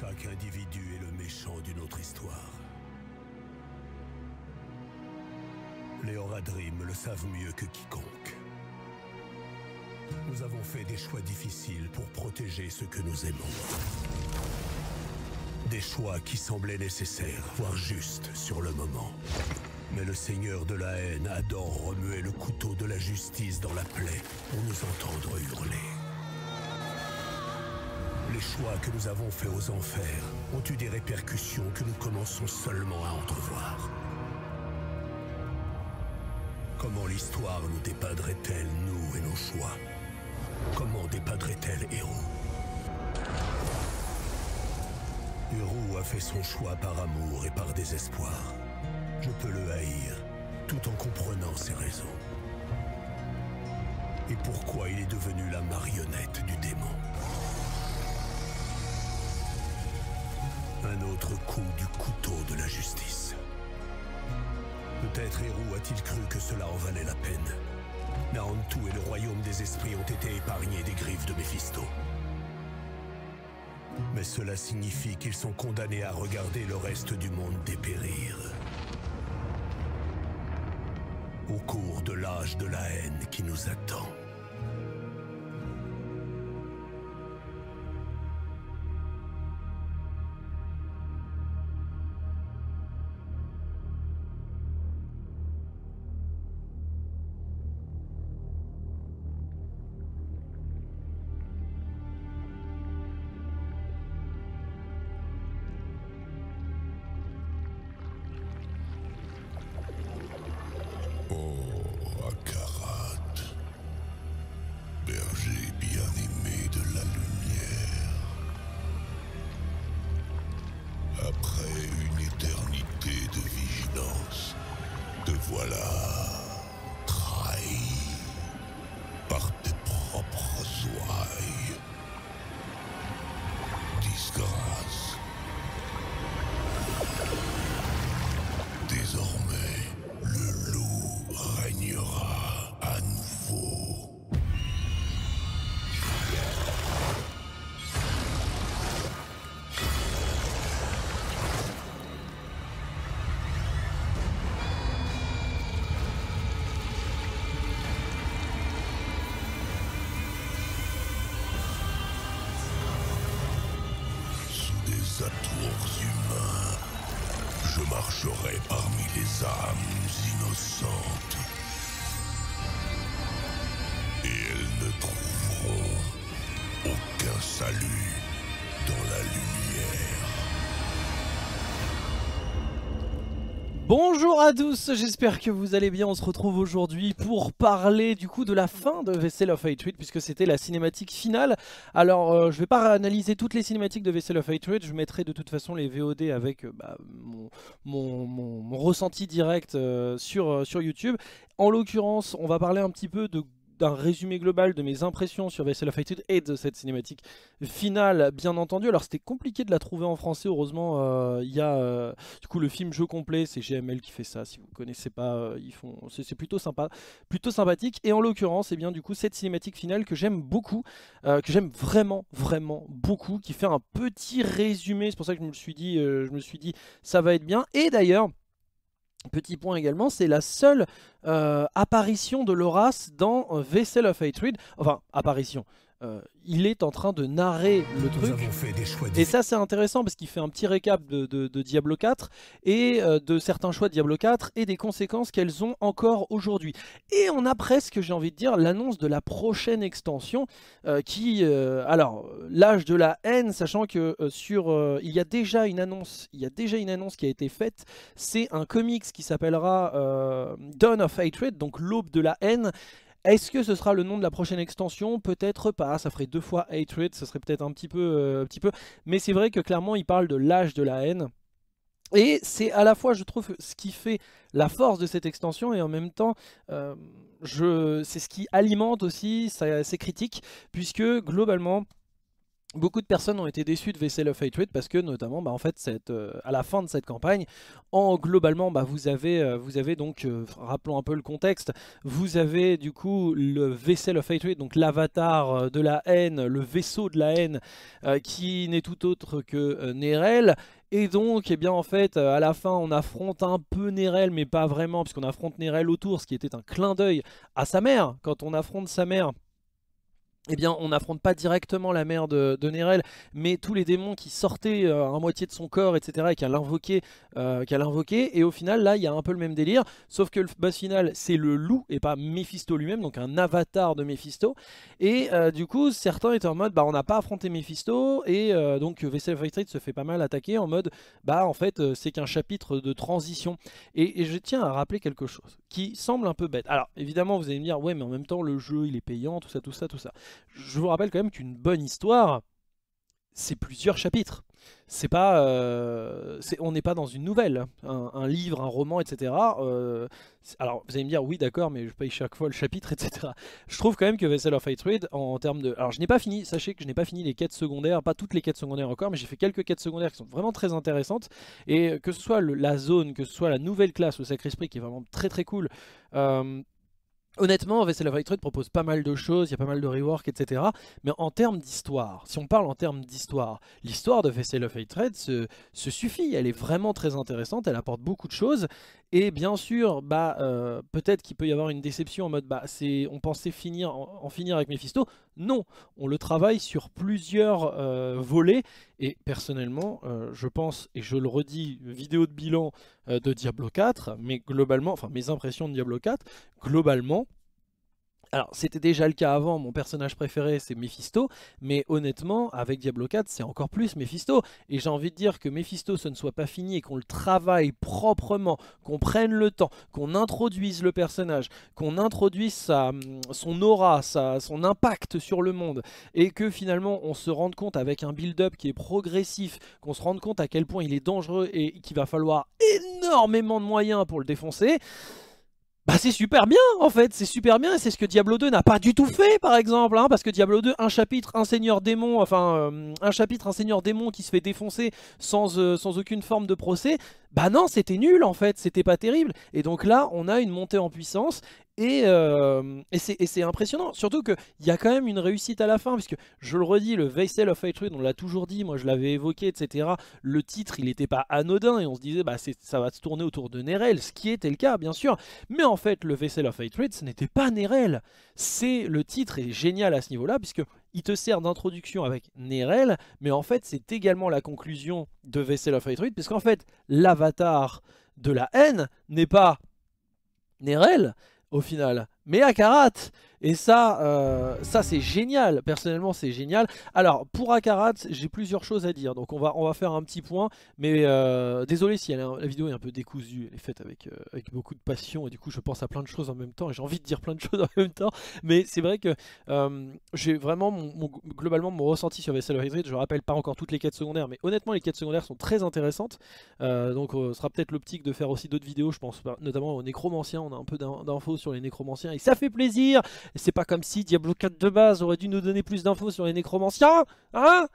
Chaque individu est le méchant d'une autre histoire. Les Horadrim le savent mieux que quiconque. Nous avons fait des choix difficiles pour protéger ce que nous aimons. Des choix qui semblaient nécessaires, voire justes sur le moment. Mais le seigneur de la haine, adore remuer le couteau de la justice dans la plaie pour nous entendre hurler. Les choix que nous avons faits aux enfers ont eu des répercussions que nous commençons seulement à entrevoir. Comment l'histoire nous dépadrait elle nous et nos choix Comment dépadrait elle Héros Héros a fait son choix par amour et par désespoir. Je peux le haïr, tout en comprenant ses raisons. Et pourquoi il est devenu la marionnette du démon. Un autre coup du couteau de la justice. Peut-être Hérou a-t-il cru que cela en valait la peine. Naantou et le royaume des esprits ont été épargnés des griffes de Mephisto. Mais cela signifie qu'ils sont condamnés à regarder le reste du monde dépérir. Au cours de l'âge de la haine qui nous a. Bonjour à tous, j'espère que vous allez bien, on se retrouve aujourd'hui pour parler du coup de la fin de Vessel of Hatred puisque c'était la cinématique finale. Alors euh, je vais pas analyser toutes les cinématiques de Vessel of Hatred, je mettrai de toute façon les VOD avec euh, bah, mon, mon, ressenti direct euh, sur, sur YouTube. En l'occurrence on va parler un petit peu de d'un résumé global de mes impressions sur Vessel of Fight et de cette cinématique finale, bien entendu. Alors c'était compliqué de la trouver en français, heureusement, euh, il y a euh, du coup le film Jeu complet, c'est GML qui fait ça, si vous ne connaissez pas, euh, ils font, c'est plutôt sympa, plutôt sympathique. Et en l'occurrence, et eh bien du coup cette cinématique finale que j'aime beaucoup, que j'aime vraiment, vraiment beaucoup, qui fait un petit résumé, c'est pour ça que je me suis dit, je me suis dit, ça va être bien. Et d'ailleurs, Petit point également, c'est la seule euh, apparition de Loras dans euh, Vessel of Hatred. Enfin, apparition. Euh, il est en train de narrer le truc. et ça, c'est intéressant parce qu'il fait un petit récap de, Diablo 4 et euh, de certains choix de Diablo 4 et des conséquences qu'elles ont encore aujourd'hui. Et on a presque, j'ai envie de dire, l'annonce de la prochaine extension euh, qui, alors, l'âge de la haine, sachant que sur, il y a déjà une annonce, il y a déjà une annonce qui a été faite. C'est un comics qui s'appellera Dawn of Hatred, donc l'aube de la haine. Est-ce que ce sera le nom de la prochaine extension Peut-être pas, ça ferait deux fois Hatred, ça serait peut-être un petit peu, euh, petit peu. Mais c'est vrai que clairement il parle de l'âge de la haine. Et c'est à la fois, je trouve, ce qui fait la force de cette extension et en même temps, euh, je, c'est ce qui alimente aussi ses critiques, puisque globalement, Beaucoup de personnes ont été déçues de Vessel of Hatred parce que notamment bah, en fait cette, euh, à la fin de cette campagne, en globalement bah, vous avez euh, donc euh, rappelons un peu le contexte, vous avez du coup le Vessel of Hatred donc l'avatar de la haine, le vaisseau de la haine qui n'est tout autre que Nerel et donc, et eh bien, en fait, à la fin, on affronte un peu Nerel, mais pas vraiment, puisqu'on affronte Nerel autour, ce qui était un clin d'œil à sa mère. Quand on affronte sa mère, eh bien, on n'affronte pas directement la mère de, Nérel, Nerel, mais tous les démons qui sortaient euh, à moitié de son corps, etc., et euh, qu'elle invoquait, Et au final, là, il y a un peu le même délire, sauf que le boss final, c'est le loup et pas Mephisto lui-même, donc un avatar de Mephisto. Et euh, du coup, certains étaient en mode, bah, on n'a pas affronté Mephisto, et donc Vessel Factory se fait pas mal attaquer en mode, bah, en fait, c'est qu'un chapitre de transition. Et, et, je tiens à rappeler quelque chose qui semble un peu bête. Alors, évidemment, vous allez me dire, ouais, mais en même temps, le jeu, il est payant, tout ça, tout ça, tout ça. Je vous rappelle quand même qu'une bonne histoire, c'est plusieurs chapitres. C'est pas, euh, on n'est pas dans une nouvelle, un, livre, un roman, etc. Euh, alors vous allez me dire oui d'accord, mais je paye chaque fois le chapitre, etc. Je trouve quand même que Vessel of Hatred en, en termes de, alors je n'ai pas fini, sachez que je n'ai pas fini les quêtes secondaires, pas toutes les quêtes secondaires encore, mais j'ai fait quelques quêtes secondaires qui sont vraiment très intéressantes et que ce soit la zone, que ce soit la nouvelle classe, au Sacré Esprit qui est vraiment très très cool. Euh, Honnêtement, Vessel of Trade propose pas mal de choses, il y a pas mal de rework, etc. Mais en termes d'histoire, si on parle en termes d'histoire, l'histoire de Vessel of Hatred se, se, suffit. Elle est vraiment très intéressante, elle apporte beaucoup de choses. Et bien sûr, bah, euh, peut-être qu'il peut y avoir une déception en mode bah, on pensait finir, en, finir avec Mephisto. Non, on le travaille sur plusieurs euh, volets. Et personnellement, euh, je pense, et je le redis, vidéo de bilan de Diablo 4, mais globalement, enfin mes impressions de Diablo 4, globalement, alors, c'était déjà le cas avant, mon personnage préféré c'est Mephisto, mais honnêtement, avec Diablo 4, c'est encore plus Mephisto. Et j'ai envie de dire que Mephisto, ce ne soit pas fini et qu'on le travaille proprement, qu'on prenne le temps, qu'on introduise le personnage, qu'on introduise sa, mm, son aura, sa, son impact sur le monde, et que finalement on se rende compte avec un build-up qui est progressif, qu'on se rende compte à quel point il est dangereux et qu'il va falloir énormément de moyens pour le défoncer bah c'est super bien en fait, c'est super bien, c'est ce que Diablo 2 n'a pas du tout fait par exemple, hein, parce que Diablo 2, un chapitre, un seigneur démon, enfin euh, un chapitre, un seigneur démon qui se fait défoncer sans, euh, sans aucune forme de procès, bah non c'était nul en fait, c'était pas terrible, et donc là on a une montée en puissance, euh, et, c'est impressionnant, surtout qu'il y a quand même une réussite à la fin, puisque je le redis, le Vessel of Hatred, on l'a toujours dit, moi je l'avais évoqué, etc. Le titre, il n'était pas anodin, et on se disait, bah, ça va se tourner autour de Nerel, ce qui était le cas, bien sûr. Mais en fait, le Vessel of Hatred, ce n'était pas Nerel. Le titre est génial à ce niveau-là, puisque il te sert d'introduction avec Nerel, mais en fait, c'est également la conclusion de Vessel of Hatred, puisqu'en fait, l'avatar de la haine n'est pas Nerel, au final mais Akarat et ça, euh, ça c'est génial, personnellement c'est génial. Alors pour Akarat, j'ai plusieurs choses à dire, donc on va, on va faire un petit point, mais euh, désolé si la vidéo est un peu décousue, elle est faite euh, avec, beaucoup de passion, et du coup je pense à plein de choses en même temps, et j'ai envie de dire plein de choses en même temps, mais c'est vrai que j'ai vraiment, globalement mon ressenti sur Vessel of Hydrate. je rappelle pas encore toutes les quêtes secondaires, mais honnêtement les quêtes secondaires sont très intéressantes, donc ce sera peut-être l'optique de faire aussi d'autres vidéos, je pense, notamment aux nécromanciens, on a un peu d'infos sur les nécromanciens, ça fait plaisir. C'est pas comme si Diablo 4 de base aurait dû nous donner plus d'infos sur les nécromanciens, hein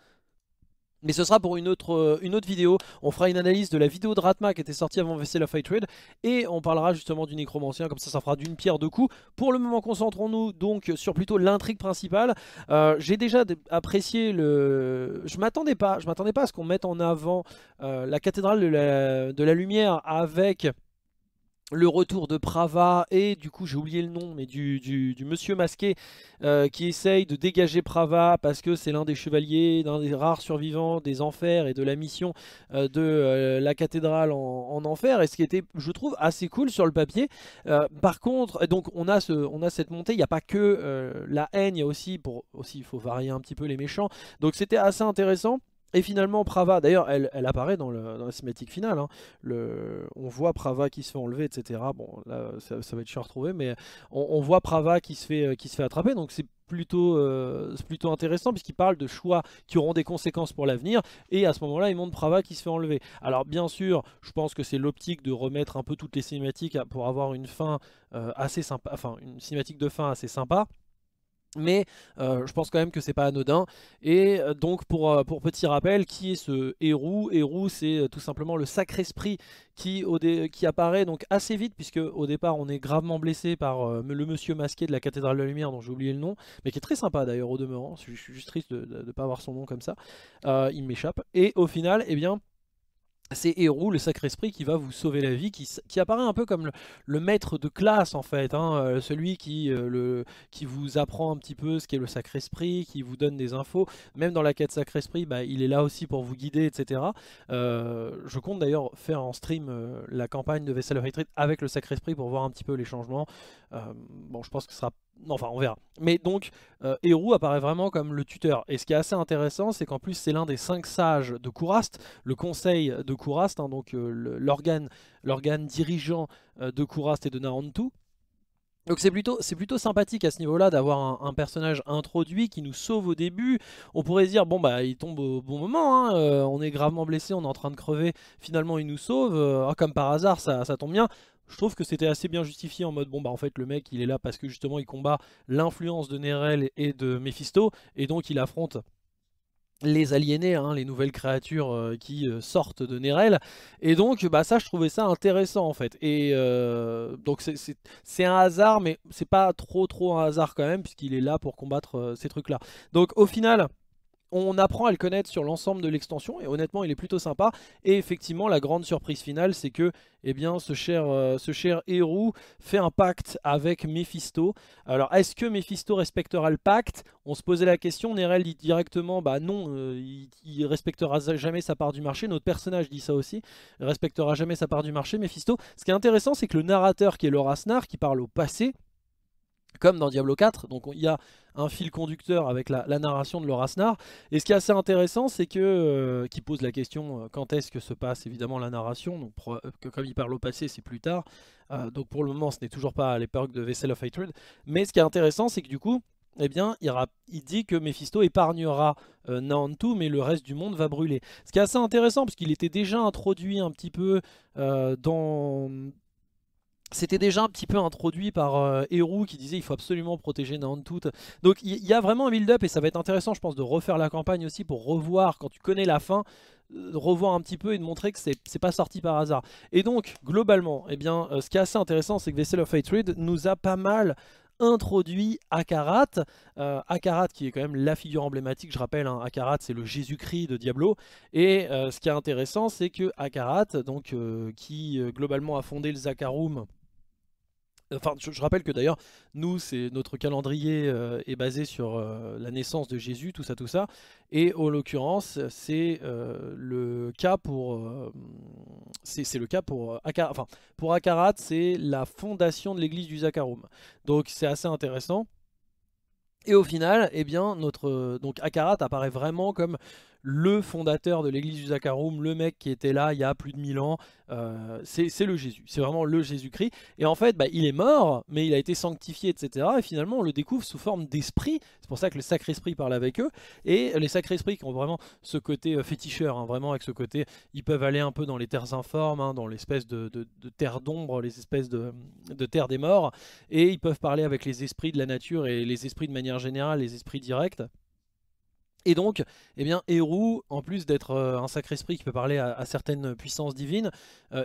mais ce sera pour une autre, euh, une autre vidéo. On fera une analyse de la vidéo de Ratma qui était sortie avant Vessel la Fight Trade. Et on parlera justement du nécromancien. Comme ça, ça fera d'une pierre deux coups. Pour le moment, concentrons-nous donc sur plutôt l'intrigue principale. Euh, j'ai déjà apprécié le... Je m'attendais pas. Je m'attendais pas à ce qu'on mette en avant euh, la cathédrale de la lumière avec le retour de Prava et du coup j'ai oublié le nom mais du, monsieur masqué euh, qui essaye de dégager Prava parce que c'est l'un des chevaliers, l'un des rares survivants des enfers et de la mission euh, de euh, la cathédrale en, enfer et ce qui était je trouve assez cool sur le papier par contre donc on a, ce, on a cette montée, il n'y a pas que la haine, il y a aussi, pour aussi il faut varier un petit peu les méchants donc c'était assez intéressant et finalement, Prava, d'ailleurs, elle, apparaît dans, la cinématique finale. Hein. on voit Prava qui se fait enlever, etc. Bon, là, ça, va être cher à retrouver, mais on, voit Prava qui se fait, euh, qui se fait attraper. Donc, c'est plutôt, euh, plutôt intéressant puisqu'il parle de choix qui auront des conséquences pour l'avenir et à ce moment-là il montre Prava qui se fait enlever. Alors bien sûr je pense que c'est l'optique de remettre un peu toutes les cinématiques pour avoir une fin euh, assez sympa, enfin une cinématique de fin assez sympa mais euh, je pense quand même que c'est pas anodin. Et euh, donc pour, euh, pour, petit rappel, qui est ce héros Héros c'est tout simplement le Sacré-Esprit qui, qui, apparaît donc assez vite, puisque au départ on est gravement blessé par le monsieur masqué de la Cathédrale de la Lumière, dont j'ai oublié le nom, mais qui est très sympa d'ailleurs au demeurant, je suis juste triste de ne pas avoir son nom comme ça, il m'échappe. Et au final, eh bien c'est Hérou, le Sacre esprit qui va vous sauver la vie, qui, apparaît un peu comme le, maître de classe en fait, hein, euh, celui qui, euh, le, qui vous apprend un petit peu ce qu'est le Sacré-Esprit, qui vous donne des infos, même dans la quête Sacre esprit bah, il est là aussi pour vous guider, etc. Euh, je compte d'ailleurs faire en stream la campagne de Vessel Retreat avec le Sacre esprit pour voir un petit peu les changements. bon, je pense que ce sera Enfin, on verra. Mais donc, euh, apparaît vraiment comme le tuteur. Et ce qui est assez intéressant, c'est qu'en plus, c'est l'un des cinq sages de Kourast, le conseil de Kourast, hein, donc euh, l'organe, l'organe dirigeant euh, de Kourast et de Narantu. Donc c'est plutôt, plutôt sympathique à ce niveau-là d'avoir un, personnage introduit qui nous sauve au début. On pourrait dire, bon bah il tombe au bon moment, hein, euh, on est gravement blessé, on est en train de crever, finalement il nous sauve, ah, comme par hasard ça tombe bien. Je trouve que c'était assez bien justifié en mode bon bah en fait le mec il est là parce que justement il combat l'influence de Nerel et de Mephisto et donc il affronte les aliénés, hein, les nouvelles créatures euh, qui euh, sortent de Nerel. Et donc, bah, ça, je trouvais ça intéressant, en fait. Et euh, donc, c'est un hasard, mais c'est pas trop, trop un hasard quand même, puisqu'il est là pour combattre ces trucs-là. Donc, au final, on apprend à le connaître sur l'ensemble de l'extension et honnêtement il est plutôt sympa et effectivement la grande surprise finale c'est que eh bien ce cher, héros euh, ce cher fait un pacte avec Mephisto alors est-ce que Mephisto respectera le pacte on se posait la question Nerel dit directement bah non euh, il, respectera jamais sa part du marché notre personnage dit ça aussi respectera jamais sa part du marché Mephisto ce qui est intéressant c'est que le narrateur qui est Laura Snar qui parle au passé comme dans Diablo 4. Donc il y a un fil conducteur avec la, narration de Laura Et ce qui est assez intéressant, c'est que euh, qui pose la question euh, quand est-ce que se passe évidemment la narration. Donc euh, comme il parle au passé, c'est plus tard. donc pour le moment, ce n'est toujours pas à l'époque de Vessel of Hatred. Mais ce qui est intéressant, c'est que du coup, eh bien, il, dit que Mephisto épargnera Nantou, mais le reste du monde va brûler. Ce qui est assez intéressant, parce qu'il était déjà introduit un petit peu dans, c'était déjà un petit peu introduit par euh, qui disait il faut absolument protéger Nantout. Donc il y, a vraiment un build-up et ça va être intéressant je pense de refaire la campagne aussi pour revoir quand tu connais la fin, euh, revoir un petit peu et de montrer que c'est pas sorti par hasard. Et donc globalement, eh bien, euh, ce qui est assez intéressant c'est que Vessel of Hatred nous a pas mal introduit Akarat. Euh, Akarat qui est quand même la figure emblématique, je rappelle, hein. Akarat c'est le Jésus-Christ de Diablo. Et ce qui est intéressant c'est que Akarat, donc, qui globalement a fondé le Zakarum Enfin, je, rappelle que d'ailleurs, nous, c'est notre calendrier euh, est basé sur euh, la naissance de Jésus, tout ça, tout ça. Et en l'occurrence, c'est euh, le cas pour c'est le cas pour enfin pour Akarat, c'est la fondation de l'Église du Zakharum. Donc c'est assez intéressant. Et au final, eh bien, notre donc Akarat apparaît vraiment comme le fondateur de l'église du Zakharum, le mec qui était là il y a plus de 1000 ans, euh, c'est le Jésus, c'est vraiment le Jésus-Christ. Et en fait, bah, il est mort, mais il a été sanctifié, etc. Et finalement, on le découvre sous forme d'esprit. C'est pour ça que le Sacré-Esprit parle avec eux. Et les Sacrés-Esprits qui ont vraiment ce côté euh, féticheur, hein, vraiment avec ce côté, ils peuvent aller un peu dans les terres informes, hein, dans l'espèce de, de, terre d'ombre, les espèces de, de terre des morts. Et ils peuvent parler avec les esprits de la nature et les esprits de manière générale, les esprits directs. Et donc, eh bien, Eru, en plus d'être euh, un sacré esprit qui peut parler à, certaines puissances divines,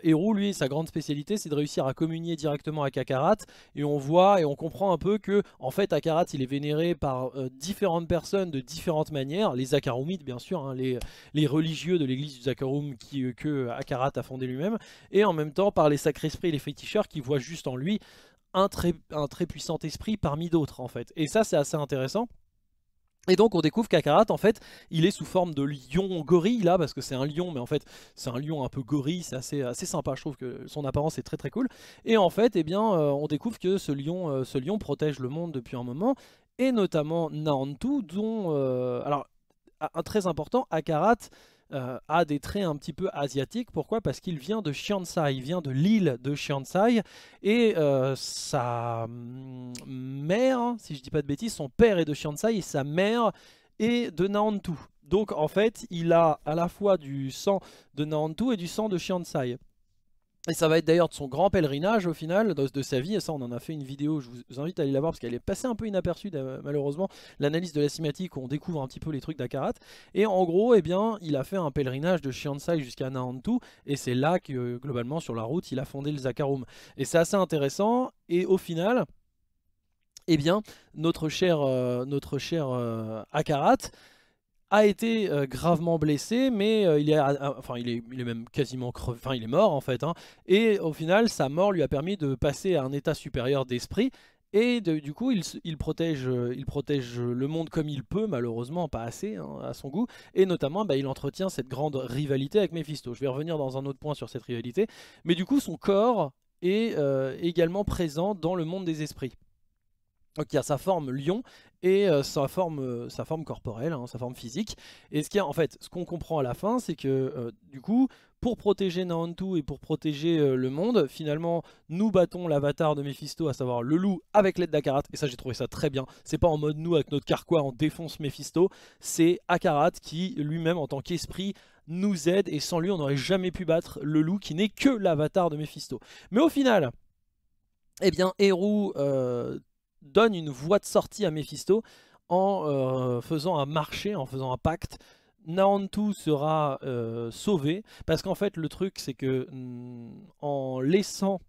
Hérou, euh, lui, sa grande spécialité, c'est de réussir à communier directement à Kakarat, et on voit et on comprend un peu que, en fait, Akarat, il est vénéré par euh, différentes personnes de différentes manières, les Akarumites, bien sûr, hein, les, religieux de l'église du Zakarum qui, que Akarat a fondé lui-même, et en même temps par les sacrés esprits et les féticheurs qui voient juste en lui un très puissant esprit parmi d'autres, en fait. Et ça, c'est assez intéressant. Et donc on découvre qu'Akarat, en fait, il est sous forme de lion gorille, là, parce que c'est un lion, mais en fait, c'est un lion un peu gorille, c'est assez, assez sympa, je trouve que son apparence est très très cool. Et en fait, eh bien, euh, on découvre que ce lion, euh, ce lion protège le monde depuis un moment, et notamment Naantu, dont... Euh, alors, un très important, Akarat euh, a des traits un petit peu asiatiques. Pourquoi Parce qu'il vient de Shiansai, il vient de l'île de Shiansai, et euh, sa mm, mère, si je dis pas de bêtises, son père est de Shiansai et sa mère est de Nantou, Donc en fait, il a à la fois du sang de Nantou et du sang de Shiansai. Et ça va être d'ailleurs de son grand pèlerinage au final, de, sa vie, et ça on en a fait une vidéo, je vous invite à aller la voir parce qu'elle est passée un peu inaperçue malheureusement, l'analyse de la cinématique où on découvre un petit peu les trucs d'Akarat, et en gros, eh bien, il a fait un pèlerinage de Shiansai jusqu'à Nahantu, et c'est là que globalement sur la route il a fondé le Zakarum. Et c'est assez intéressant, et au final, eh bien, notre cher, euh, notre cher euh, a été euh, gravement blessé, mais euh, il, est, enfin, il, est, même quasiment enfin il est mort en fait. Hein. et au final, sa mort lui a permis de passer à un état supérieur d'esprit. Et du coup, il, protège, euh, il protège le monde comme il peut, malheureusement, pas assez hein, à son goût. Et notamment, bah, il entretient cette grande rivalité avec Mephisto. Je vais revenir dans un autre point sur cette rivalité. Mais du coup, son corps est également présent dans le monde des esprits qui a sa forme lion et euh, sa, forme, euh, sa forme corporelle, hein, sa forme physique. Et ce en fait, ce qu'on comprend à la fin, c'est que euh, du coup, pour protéger Nahantu et pour protéger le monde, finalement, nous battons l'avatar de Mephisto, à savoir le loup, avec l'aide d'Akarat. Et ça, j'ai trouvé ça très bien. C'est pas en mode nous, avec notre carquois, on défonce Mephisto. C'est Akarat qui, lui-même, en tant qu'esprit, nous aide. Et sans lui, on n'aurait jamais pu battre le loup, qui n'est que l'avatar de Mephisto. Mais au final, eh bien, Eru donne une voie de sortie à Mephisto en euh, faisant un marché, en faisant un pacte. Naantu sera euh, sauvé, parce qu'en fait le truc c'est que mm, en laissant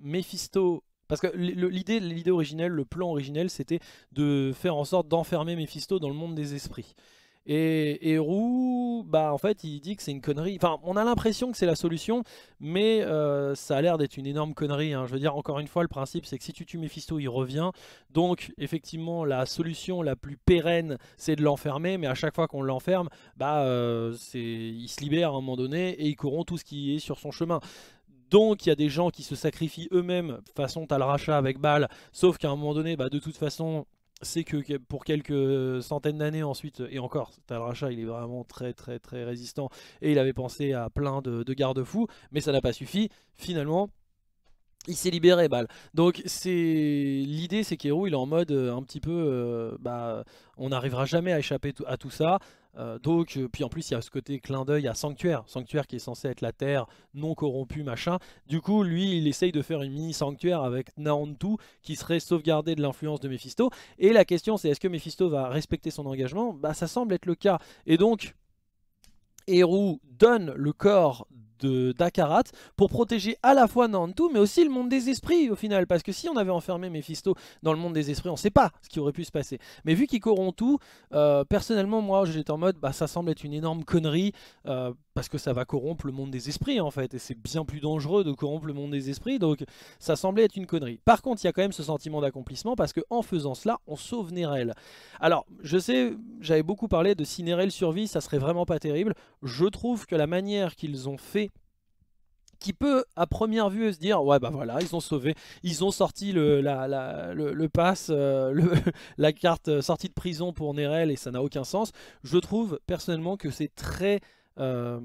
Mephisto parce que l'idée, l'idée originelle, le plan originel, c'était de faire en sorte d'enfermer Mephisto dans le monde des esprits. Et, et bah, en fait, il dit que c'est une connerie. Enfin, on a l'impression que c'est la solution, mais euh, ça a l'air d'être une énorme connerie. Hein. Je veux dire, encore une fois, le principe, c'est que si tu tues Mephisto, il revient. Donc, effectivement, la solution la plus pérenne, c'est de l'enfermer. Mais à chaque fois qu'on l'enferme, bah, euh, c'est, il se libère à un moment donné et il corrompt tout ce qui est sur son chemin. Donc il y a des gens qui se sacrifient eux-mêmes, façon t'as le rachat avec balle, sauf qu'à un moment donné, bah, de toute façon, c'est que pour quelques centaines d'années ensuite, et encore, Talracha, il est vraiment très très très résistant, et il avait pensé à plein de, de garde-fous, mais ça n'a pas suffi. Finalement, il s'est libéré, bal. Donc c'est l'idée, c'est qu'Hero il est en mode euh, un petit peu, euh, bah, on n'arrivera jamais à échapper à tout ça. Euh, donc, puis en plus, il y a ce côté clin d'œil à Sanctuaire. Sanctuaire qui est censé être la terre non corrompue, machin. Du coup, lui, il essaye de faire une mini Sanctuaire avec Naantu qui serait sauvegardée de l'influence de Mephisto. Et la question, c'est est-ce que Mephisto va respecter son engagement Bah, ça semble être le cas. Et donc, Hero donne le corps d'Akarat pour protéger à la fois Nantu mais aussi le monde des esprits au final parce que si on avait enfermé Mephisto dans le monde des esprits on sait pas ce qui aurait pu se passer mais vu qu'ils corrompt tout euh, personnellement moi j'étais en mode bah ça semble être une énorme connerie euh, parce que ça va corrompre le monde des esprits en fait, et c'est bien plus dangereux de corrompre le monde des esprits, donc ça semblait être une connerie. Par contre, il y a quand même ce sentiment d'accomplissement parce qu'en faisant cela, on sauve Nerel. Alors, je sais, j'avais beaucoup parlé de si Nerel survit, ça serait vraiment pas terrible. Je trouve que la manière qu'ils ont fait qui peut à première vue se dire ouais bah voilà ils ont sauvé ils ont sorti le la, le, pass euh, la carte euh, sortie de prison pour Nerel et ça n'a aucun sens je trouve personnellement que c'est très euh,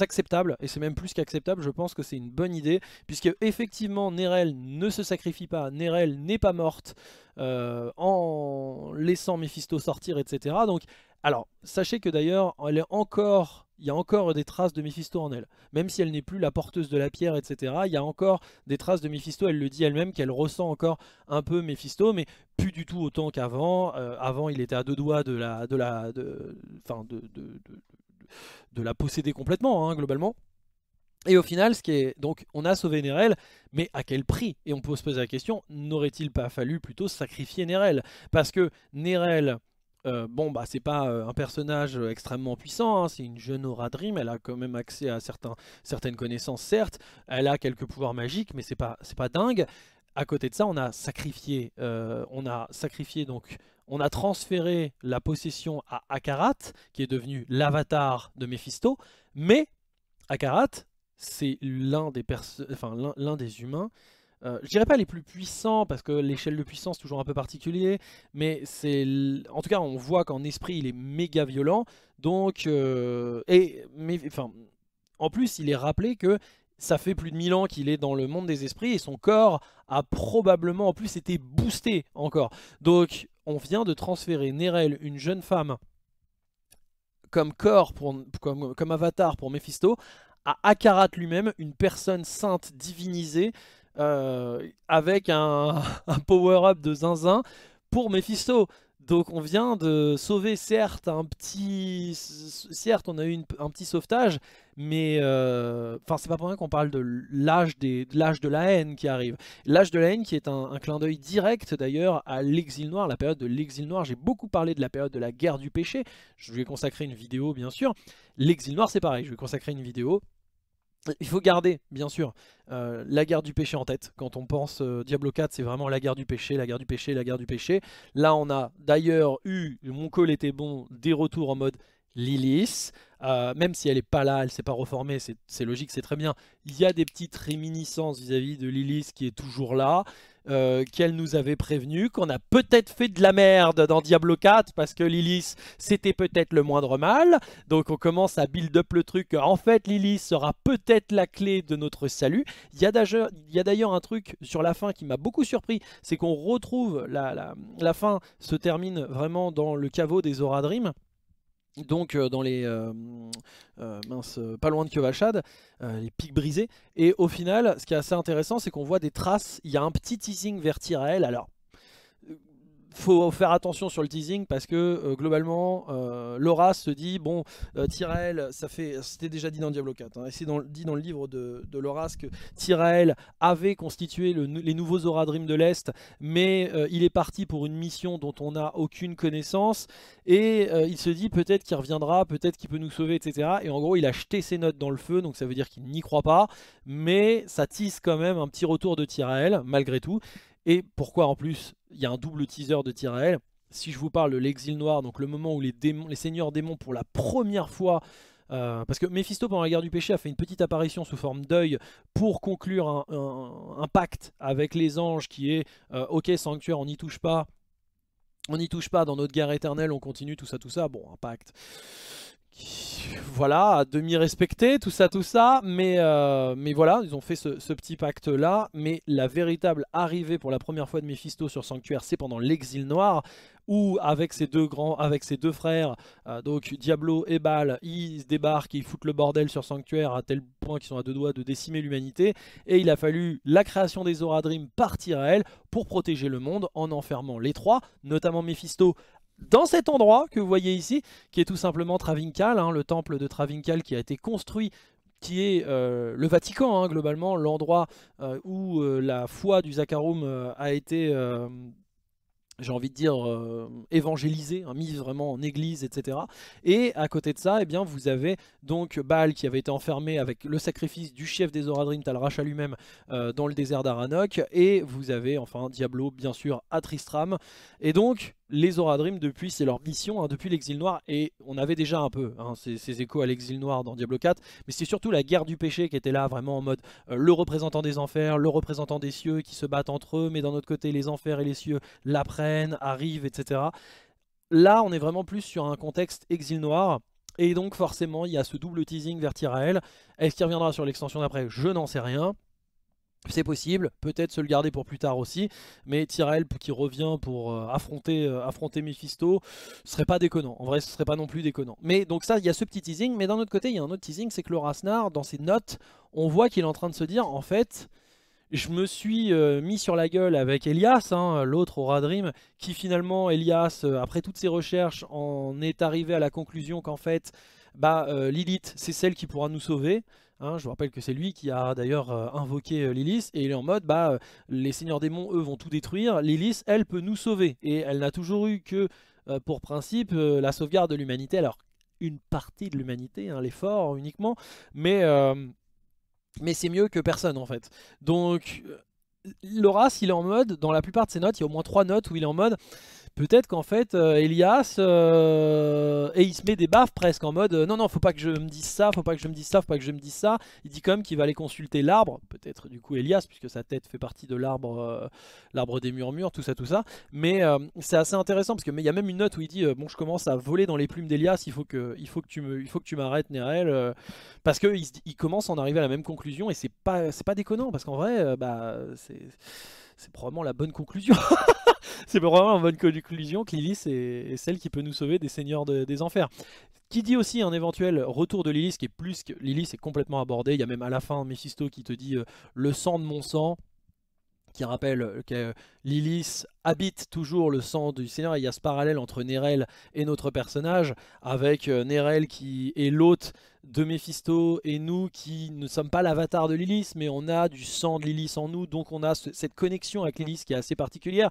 acceptable, et c'est même plus qu'acceptable, je pense que c'est une bonne idée, puisque effectivement Nerel ne se sacrifie pas, Nerel n'est pas morte euh, en laissant Mephisto sortir, etc. Donc, alors, sachez que d'ailleurs, elle est encore... Il y a encore des traces de Mephisto en elle. Même si elle n'est plus la porteuse de la pierre, etc. Il y a encore des traces de Mephisto. Elle le dit elle-même qu'elle ressent encore un peu Mephisto, mais plus du tout autant qu'avant. Euh, avant, il était à deux doigts de la, de la, de, enfin de de la posséder complètement, hein, globalement. Et au final, ce qui est donc, on a sauvé Nerel, mais à quel prix Et on peut se poser la question n'aurait-il pas fallu plutôt sacrifier Nerel Parce que Nerel, euh, bon, bah, c'est pas euh, un personnage extrêmement puissant, hein, c'est une jeune Aura Dream, elle a quand même accès à certaines connaissances, certes, elle a quelques pouvoirs magiques, mais c'est pas, pas dingue. À côté de ça, on a sacrifié, euh, on a sacrifié donc on a transféré la possession à Akarat, qui est devenu l'avatar de Mephisto, mais Akarat, c'est l'un des, humains, euh, je dirais pas les plus puissants, parce que l'échelle de puissance est toujours un peu particulier, mais c'est... En tout cas, on voit qu'en esprit, il est méga violent, donc... Euh, et... Mais, en plus, il est rappelé que ça fait plus de 1000 ans qu'il est dans le monde des esprits et son corps a probablement en plus été boosté encore. Donc on vient de transférer Nerel, une jeune femme, comme corps, pour, comme, avatar pour Mephisto, à Akarat lui-même, une personne sainte, divinisée, euh, avec un, un power-up de zinzin pour Mephisto. Donc on vient de sauver certes un petit, certes on a eu un petit sauvetage, mais euh, enfin c'est pas pour rien qu'on parle de l'âge des... de la haine qui arrive. L'âge de la haine qui est un, clin d'œil direct d'ailleurs à l'exil noir, la période de l'exil noir. J'ai beaucoup parlé de la période de la guerre du péché, je vais consacrer une vidéo bien sûr. L'exil noir c'est pareil, je vais consacrer une vidéo, il faut garder, bien sûr, euh, la guerre du péché en tête. Quand on pense euh, Diablo 4, c'est vraiment la guerre du péché, la guerre du péché, la guerre du péché. Là, on a d'ailleurs eu, mon call était bon, des retours en mode Lilith. Euh, même si elle n'est pas là, elle s'est pas reformée, c'est logique, c'est très bien. Il y a des petites réminiscences vis-à-vis -vis de Lilith qui est toujours là. Euh, qu'elle nous avait prévenu qu'on a peut-être fait de la merde dans Diablo 4 parce que Lilith c'était peut-être le moindre mal. Donc on commence à build up le truc. En fait, Lilith sera peut-être la clé de notre salut. Il y a d'ailleurs un truc sur la fin qui m'a beaucoup surpris, c'est qu'on retrouve la, fin se termine vraiment dans le caveau des Aura Dream donc euh, dans les euh, euh, mince, pas loin de Quevachade les pics brisés. Et au final, ce qui est assez intéressant, c'est qu'on voit des traces. Il y a un petit teasing vers Tyrael Alors faut faire attention sur le teasing parce que euh, globalement, euh, Laura se dit bon, euh, Tyrael, ça fait, c'était déjà dit dans Diablo 4, hein, et c'est dit dans le livre de, de Laura que Tyrael avait constitué les nouveaux Aura Dream de l'Est, mais euh, il est parti pour une mission dont on n'a aucune connaissance, et il se dit peut-être qu'il reviendra, peut-être qu'il peut nous sauver, etc. Et en gros, il a jeté ses notes dans le feu, donc ça veut dire qu'il n'y croit pas, mais ça tisse quand même un petit retour de Tyrael, malgré tout. Et pourquoi en plus il y a un double teaser de Tyrael Si je vous parle de l'exil noir, donc le moment où les, démons, les seigneurs démons pour la première fois euh, parce que Mephisto, pendant la guerre du péché, a fait une petite apparition sous forme d'œil pour conclure un, pacte avec les anges qui est euh, Ok, sanctuaire, on n'y touche pas. On n'y touche pas dans notre guerre éternelle, on continue, tout ça, tout ça. Bon, un pacte voilà, à demi respecté, tout ça, tout ça. Mais, euh, mais voilà, ils ont fait ce, petit pacte-là. Mais la véritable arrivée pour la première fois de Mephisto sur Sanctuaire, c'est pendant l'Exil Noir, où avec ses deux, grands, avec ses deux frères, euh, donc Diablo et Baal, ils débarquent, ils foutent le bordel sur Sanctuaire à tel point qu'ils sont à deux doigts de décimer l'humanité. Et il a fallu la création des partir à elle pour protéger le monde en enfermant les trois, notamment Mephisto dans cet endroit que vous voyez ici, qui est tout simplement Travincal, hein, le temple de Travincal qui a été construit qui est euh, le Vatican, hein, globalement, l'endroit euh, où euh, la foi du Zakharum a été, j'ai envie de dire, évangélisée, hein, mise vraiment en église, etc. Et à côté de ça, eh bien, vous avez donc Baal qui avait été enfermé avec le sacrifice du chef des Oradrim, Talracha lui-même, dans le désert d'Aranok, et vous avez enfin Diablo, bien sûr, à Tristram. Et donc, les Aura depuis, c'est leur mission, hein, depuis l'Exil Noir, et on avait déjà un peu hein, ces, échos à l'Exil Noir dans Diablo 4, mais c'est surtout la guerre du péché qui était là, vraiment en mode euh, le représentant des enfers, le représentant des cieux, qui se battent entre eux, mais d'un autre côté, les enfers et les cieux l'apprennent, arrivent, etc. Là, on est vraiment plus sur un contexte Exil Noir, et donc forcément, il y a ce double teasing vers Tyrael. Est-ce qu'il reviendra sur l'extension d'après Je n'en sais rien. C'est possible, peut-être se le garder pour plus tard aussi, mais Tyrell qui revient pour euh, affronter, euh, affronter Mephisto, ce serait pas déconnant, en vrai ce serait pas non plus déconnant. Mais donc ça, il y a ce petit teasing, mais d'un autre côté, il y a un autre teasing, c'est que le Rasnar, dans ses notes, on voit qu'il est en train de se dire, en fait, je me suis euh, mis sur la gueule avec Elias, hein, l'autre au Radrim, qui finalement, Elias, après toutes ses recherches, en est arrivé à la conclusion qu'en fait, bah, Lilith, c'est celle qui pourra nous sauver, Hein. je vous rappelle que c'est lui qui a d'ailleurs euh, invoqué euh, Lilith et il est en mode bah euh, les seigneurs démons eux vont tout détruire, Lilith elle peut nous sauver et elle n'a toujours eu que pour principe la sauvegarde de l'humanité alors une partie de l'humanité, hein, les uniquement, mais, mais c'est mieux que personne en fait. Donc Loras il est en mode, dans la plupart de ses notes, il y a au moins trois notes où il est en mode Peut-être qu'en fait, euh, Elias, euh, et il se met des baffes presque en mode euh, Non, non, faut pas que je me dise ça, faut pas que je me dise ça, faut pas que je me dise ça. Il dit quand même qu'il va aller consulter l'arbre, peut-être du coup Elias, puisque sa tête fait partie de l'arbre l'arbre des murmures, tout ça, tout ça. Mais c'est assez intéressant, parce qu'il y a même une note où il dit Bon, je commence à voler dans les plumes d'Elias, il, faut que, il tu il faut que tu m'arrêtes, Nerel. parce qu'il il commence à en arriver à la même conclusion, et c'est pas, pas déconnant, parce qu'en vrai, bah, c'est c'est probablement la bonne conclusion. c'est probablement la bonne conclusion que est, celle qui peut nous sauver des seigneurs des enfers. Qui dit aussi un éventuel retour de Lilith, qui est plus que Lilith est complètement abordé. Il y a même à la fin Mephisto qui te dit euh, le sang de mon sang qui rappelle que Lilith habite toujours le sang du Seigneur. il y a ce parallèle entre Nerel et notre personnage, avec euh, Nerel qui est l'hôte de Mephisto et nous qui ne sommes pas l'avatar de Lilith, mais on a du sang de Lilith en nous, donc on a cette connexion avec Lilith qui est assez particulière.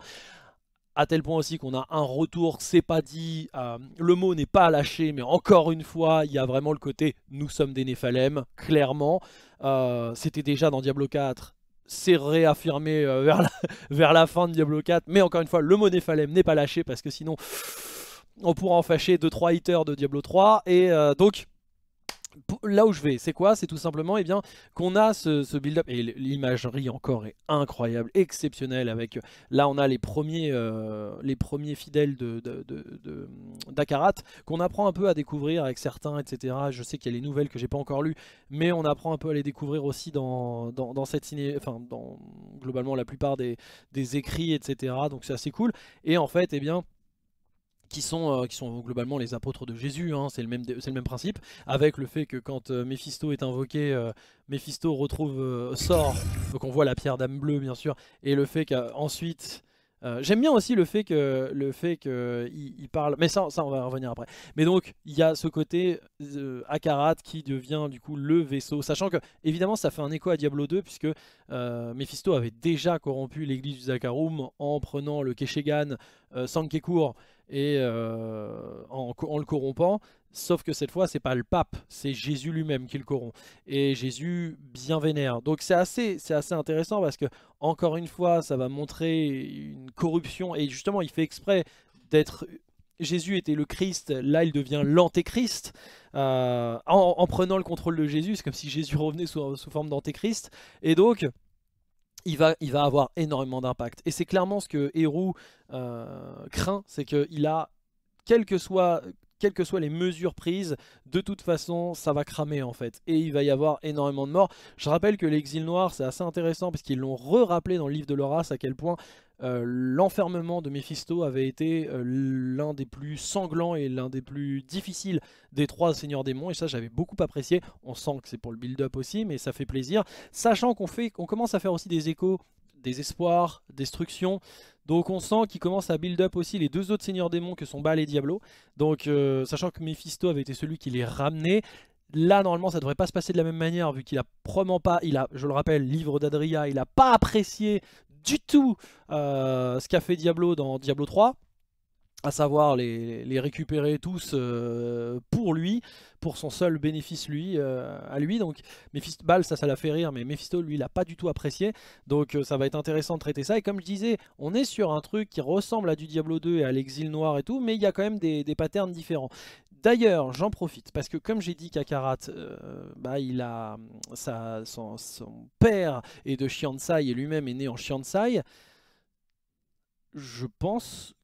À tel point aussi qu'on a un retour, c'est pas dit, euh, le mot n'est pas lâché, mais encore une fois, il y a vraiment le côté nous sommes des Néphalèmes, clairement. Euh, c'était déjà dans Diablo 4, c'est réaffirmé euh, vers la, fin de Diablo 4. Mais encore une fois, le mot n'est pas lâché parce que sinon on pourra en fâcher 2-3 hitters de Diablo 3. Et euh, donc, Là où je vais, c'est quoi C'est tout simplement eh bien qu'on a ce, build-up, et l'imagerie encore est incroyable, exceptionnelle, avec là on a les premiers, euh, les premiers fidèles d'Akarat, de, de, qu'on apprend un peu à découvrir avec certains, etc. Je sais qu'il y a les nouvelles que j'ai pas encore lues, mais on apprend un peu à les découvrir aussi dans, dans, cette ciné, enfin dans globalement la plupart des, des écrits, etc. Donc c'est assez cool, et en fait, eh bien qui sont, euh, qui sont globalement les apôtres de Jésus, hein, c'est le, même, le même principe, avec le fait que quand euh, Méphisto est invoqué, euh, Méphisto retrouve, sort, donc on voit la pierre d'âme bleue bien sûr, et le fait qu'ensuite... J'aime bien aussi le fait que le fait que il, parle, mais ça, ça on va revenir après. Mais donc il y a ce côté Akarat qui devient du coup le vaisseau, sachant que évidemment ça fait un écho à Diablo 2 puisque Mephisto avait déjà corrompu l'église du Zakarum en prenant le Keshegan, Sankekur et euh, en, le corrompant. Sauf que cette fois, c'est pas le pape, c'est Jésus lui-même qui le corrompt. Et Jésus bien vénère. Donc c'est assez, c'est assez intéressant parce que, encore une fois, ça va montrer une corruption. Et justement, il fait exprès d'être Jésus était le Christ, là il devient l'antéchrist. Euh, en, prenant le contrôle de Jésus, c'est comme si Jésus revenait sous, sous forme d'antéchrist. Et donc, il va, il va avoir énormément d'impact. Et c'est clairement ce que Hérou euh, craint, c'est qu'il a, que quelles que soient les mesures prises, de toute façon, ça va cramer en fait. Et il va y avoir énormément de morts. Je rappelle que l'exil noir, c'est assez intéressant parce qu'ils l'ont re-rappelé dans le livre de Loras à quel point euh, l'enfermement de Mephisto avait été euh, l'un des plus sanglants et l'un des plus difficiles des trois seigneurs démons, et ça j'avais beaucoup apprécié. On sent que c'est pour le build-up aussi, mais ça fait plaisir. Sachant qu'on fait, qu'on commence à faire aussi des échos des espoirs destruction. Donc on sent qu'il commence à build up aussi les deux autres seigneurs démons que sont Baal et Diablo. Donc euh, sachant que Mephisto avait été celui qui les ramenait, là normalement ça devrait pas se passer de la même manière vu qu'il a probablement pas, il a, je le rappelle, livre d'Adria, il a pas apprécié du tout euh, ce qu'a fait Diablo dans Diablo 3 à savoir les, récupérer tous euh, pour lui, pour son seul bénéfice lui, euh, à lui. Donc Mephisto, Ball, ça, ça l'a fait rire, mais Mephisto, lui, l'a pas du tout apprécié. Donc euh, ça va être intéressant de traiter ça. Et comme je disais, on est sur un truc qui ressemble à du Diablo 2 et à l'exil noir et tout, mais il y a quand même des, patterns différents. D'ailleurs, j'en profite, parce que comme j'ai dit Kakarat, bah, il a, son, père est de Shiansai et lui-même est né en Shiansai. Je pense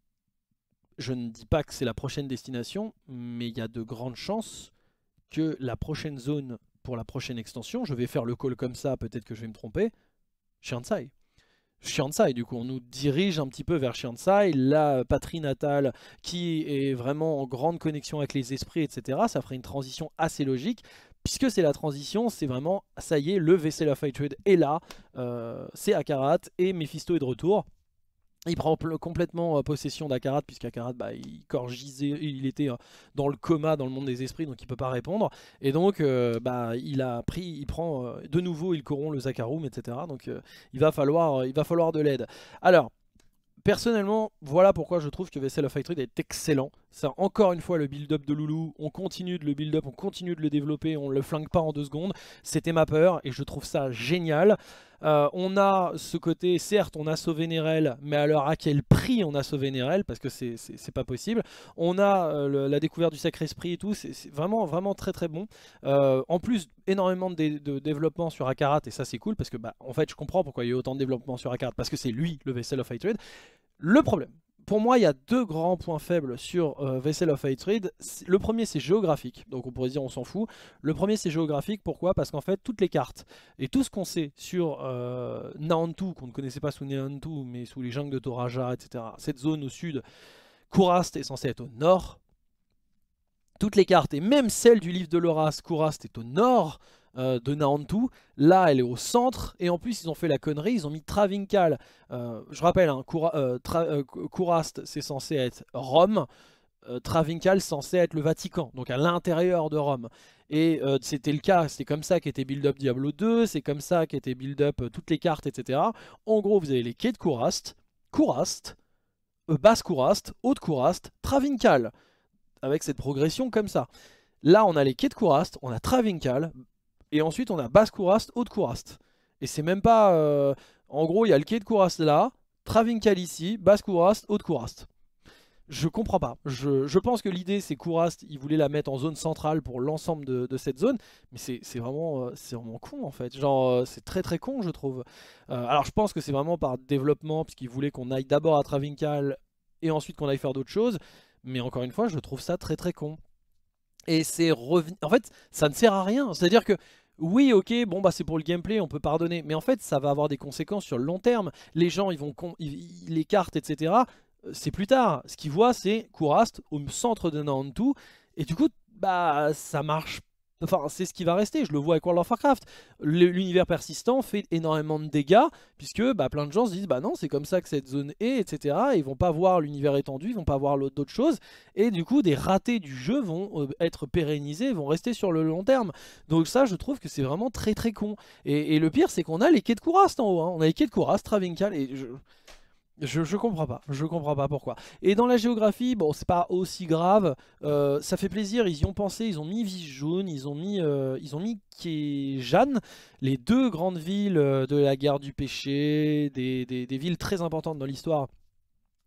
je ne dis pas que c'est la prochaine destination, mais il y a de grandes chances que la prochaine zone pour la prochaine extension, je vais faire le call comme ça, peut-être que je vais me tromper, Shiansai. Shiansai, du coup, on nous dirige un petit peu vers Shiansai, la patrie natale qui est vraiment en grande connexion avec les esprits, etc. Ça ferait une transition assez logique, puisque c'est la transition, c'est vraiment, ça y est, le vaisseau La Fight Trade est là, euh, c'est Akarat, et Mephisto est de retour. Il prend complètement euh, possession d'Akarat, puisqu'Akarat, bah, il corgisait, il était euh, dans le coma, dans le monde des esprits, donc il peut pas répondre. Et donc, euh, bah, il a pris, il prend de nouveau, il corrompt le Zakharum, etc. Donc, il, va falloir, il va falloir de l'aide. Alors, personnellement, voilà pourquoi je trouve que Vessel of Hatred est excellent. C'est encore une fois le build-up de Loulou. On continue de le build-up, on continue de le développer, on ne le flingue pas en deux secondes. C'était ma peur et je trouve ça génial. Euh, on a ce côté, certes, on a sauvé mais alors à quel prix on a sauvé Parce que c'est pas possible. On a euh, la découverte du Sacré-Esprit et tout, c'est vraiment, vraiment très très bon. Euh, en plus, énormément de, développement sur Akarat, et ça c'est cool, parce que bah, en fait, je comprends pourquoi il y a eu autant de développement sur Akarat, parce que c'est lui le Vessel of Hatred. Le problème, pour moi, il y a deux grands points faibles sur euh, Vessel of Hatred. Le premier, c'est géographique. Donc on pourrait dire on s'en fout. Le premier, c'est géographique. Pourquoi Parce qu'en fait, toutes les cartes et tout ce qu'on sait sur euh, qu'on ne connaissait pas sous Naantu, mais sous les jungles de Toraja, etc. Cette zone au sud, Kourast est censée être au nord. Toutes les cartes, et même celle du livre de Loras, Kourast est au nord. Euh, de Naantou, Là, elle est au centre. Et en plus, ils ont fait la connerie. Ils ont mis Travincal. Euh, je rappelle, hein, couraste euh, c'est censé être Rome. Travincal censé être le Vatican, donc à l'intérieur de Rome. Et c'était le cas, c'est comme ça qu'était build-up Diablo 2, c'est comme ça qu'était build-up toutes les cartes, etc. En gros, vous avez les quais de Kourast, Couraste, basse Kourast, haute Couraste, Travincal, avec cette progression comme ça. Là, on a les quais de Couraste, on a Travincal, et ensuite on a basse Haut haute Courast. Et c'est même pas... Euh, en gros, il y a le quai de couraste là, Travincal ici, basse Haut haute Courast. Je comprends pas. Je, pense que l'idée, c'est couraste, il voulait la mettre en zone centrale pour l'ensemble de, cette zone, mais c'est vraiment, euh, vraiment con en fait. Genre, euh, c'est très très con, je trouve. alors, je pense que c'est vraiment par développement, puisqu'il voulait qu'on aille d'abord à Travincal et ensuite qu'on aille faire d'autres choses, mais encore une fois, je trouve ça très très con. Et c'est revenu. En fait, ça ne sert à rien. C'est-à-dire que oui, ok, bon bah c'est pour le gameplay, on peut pardonner, mais en fait ça va avoir des conséquences sur le long terme. Les gens, ils vont con... les cartes, etc. Euh, c'est plus tard. Ce qu'ils voient, c'est Kourast au centre de Nantou, et du coup, bah ça marche Enfin, c'est ce qui va rester, je le vois avec World of Warcraft. L'univers persistant fait énormément de dégâts, puisque bah, plein de gens se disent « Bah non, c'est comme ça que cette zone est, etc. » Ils vont pas voir l'univers étendu, ils vont pas voir d'autres choses. Et du coup, des ratés du jeu vont euh, être pérennisés, vont rester sur le long terme. Donc ça, je trouve que c'est vraiment très très con. Et, le pire, c'est qu'on a les quais de Kourast en haut. Hein. On a les quais de Kourast, Travincal, et... Je... Je, comprends pas, je comprends pas pourquoi. Et dans la géographie, bon, c'est pas aussi grave, euh, ça fait plaisir, ils y ont pensé, ils ont mis Visjoun, ils ont mis, euh, ils ont mis Jeanne, les deux grandes villes euh, de la guerre du péché, des villes très importantes dans l'histoire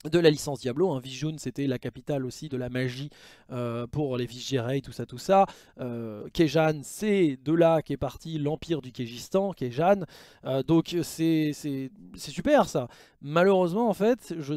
de la licence Diablo, hein. c'était la capitale aussi de la magie euh, pour les Vigirei, tout ça, tout ça. Euh, c'est de là qu'est parti l'empire du Kéjistan, Kejan. Euh, donc c'est super ça. Malheureusement en fait, je